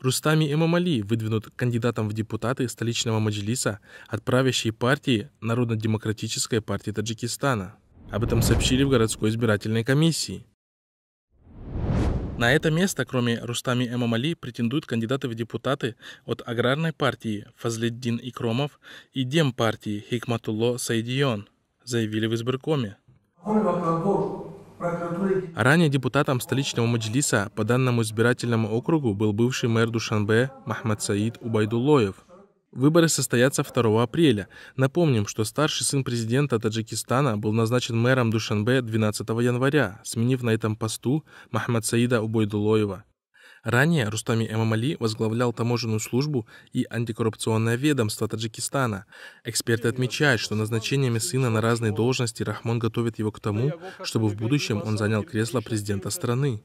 Рустами Эмамали выдвинут кандидатом в депутаты столичного Маджлиса от правящей партии Народно-демократической партии Таджикистана. Об этом сообщили в городской избирательной комиссии. На это место, кроме Рустами Эмамали, претендуют кандидаты в депутаты от Аграрной партии Фазледдин Икромов и Демпартии Хикматулло Сайдион, заявили в избиркоме. Ранее депутатом столичного Маджлиса по данному избирательному округу был бывший мэр Душанбе Махмад Саид Убайдулоев. Выборы состоятся 2 апреля. Напомним, что старший сын президента Таджикистана был назначен мэром Душанбе 12 января, сменив на этом посту Махмад Саида Убайдулоева. Ранее Рустами Эмамали возглавлял таможенную службу и антикоррупционное ведомство Таджикистана. Эксперты отмечают, что назначениями сына на разные должности Рахмон готовит его к тому, чтобы в будущем он занял кресло президента страны.